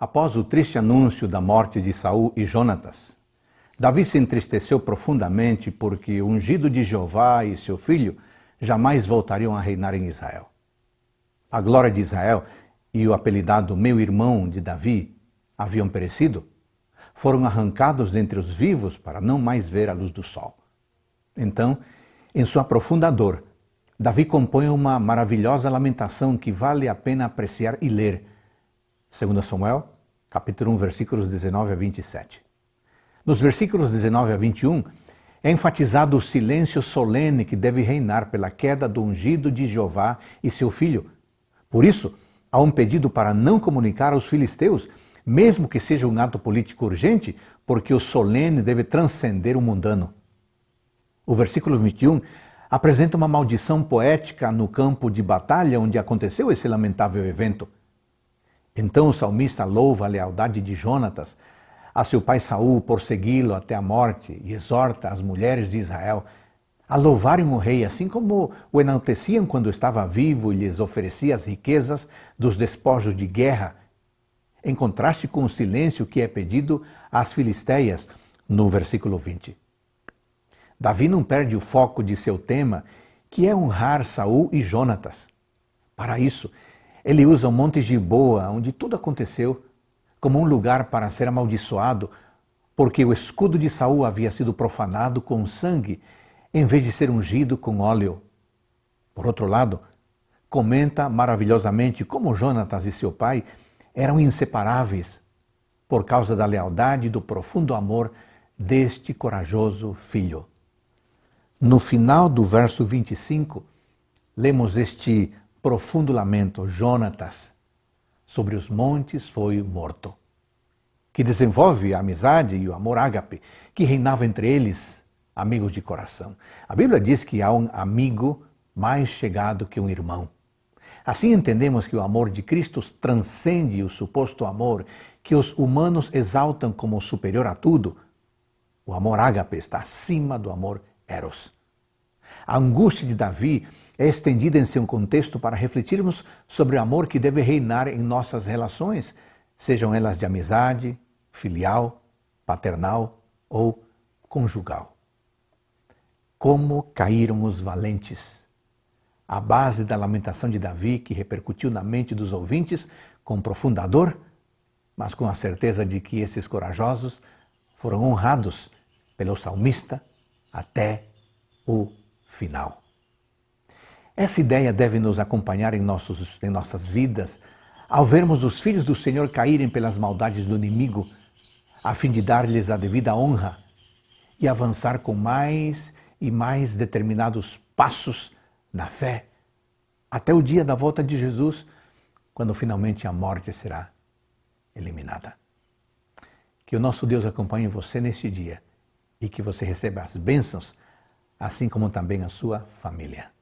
Após o triste anúncio da morte de Saul e Jonatas, Davi se entristeceu profundamente porque o ungido de Jeová e seu filho jamais voltariam a reinar em Israel. A glória de Israel e o apelidado meu irmão de Davi haviam perecido, foram arrancados dentre os vivos para não mais ver a luz do sol. Então, em sua profunda dor, Davi compõe uma maravilhosa lamentação que vale a pena apreciar e ler 2 Samuel, capítulo 1, versículos 19 a 27. Nos versículos 19 a 21, é enfatizado o silêncio solene que deve reinar pela queda do ungido de Jeová e seu filho. Por isso, há um pedido para não comunicar aos filisteus, mesmo que seja um ato político urgente, porque o solene deve transcender o mundano. O versículo 21 apresenta uma maldição poética no campo de batalha onde aconteceu esse lamentável evento. Então o salmista louva a lealdade de Jonatas a seu pai Saul por segui-lo até a morte e exorta as mulheres de Israel a louvarem o rei, assim como o enalteciam quando estava vivo e lhes oferecia as riquezas dos despojos de guerra, em contraste com o silêncio que é pedido às filisteias no versículo 20. Davi não perde o foco de seu tema, que é honrar Saul e Jonatas. Para isso, ele usa o Monte Giboa, onde tudo aconteceu, como um lugar para ser amaldiçoado, porque o escudo de Saul havia sido profanado com sangue, em vez de ser ungido com óleo. Por outro lado, comenta maravilhosamente como Jonatas e seu pai eram inseparáveis por causa da lealdade e do profundo amor deste corajoso filho. No final do verso 25, lemos este profundo lamento, Jonatas, sobre os montes foi morto, que desenvolve a amizade e o amor ágape que reinava entre eles, amigos de coração. A Bíblia diz que há um amigo mais chegado que um irmão. Assim entendemos que o amor de Cristo transcende o suposto amor que os humanos exaltam como superior a tudo. O amor ágape está acima do amor eros. A angústia de Davi é estendida em seu contexto para refletirmos sobre o amor que deve reinar em nossas relações, sejam elas de amizade, filial, paternal ou conjugal. Como caíram os valentes? A base da lamentação de Davi, que repercutiu na mente dos ouvintes com profunda dor, mas com a certeza de que esses corajosos foram honrados pelo salmista até o final. Essa ideia deve nos acompanhar em, nossos, em nossas vidas, ao vermos os filhos do Senhor caírem pelas maldades do inimigo, a fim de dar-lhes a devida honra e avançar com mais e mais determinados passos na fé, até o dia da volta de Jesus, quando finalmente a morte será eliminada. Que o nosso Deus acompanhe você neste dia e que você receba as bênçãos assim como também a sua família.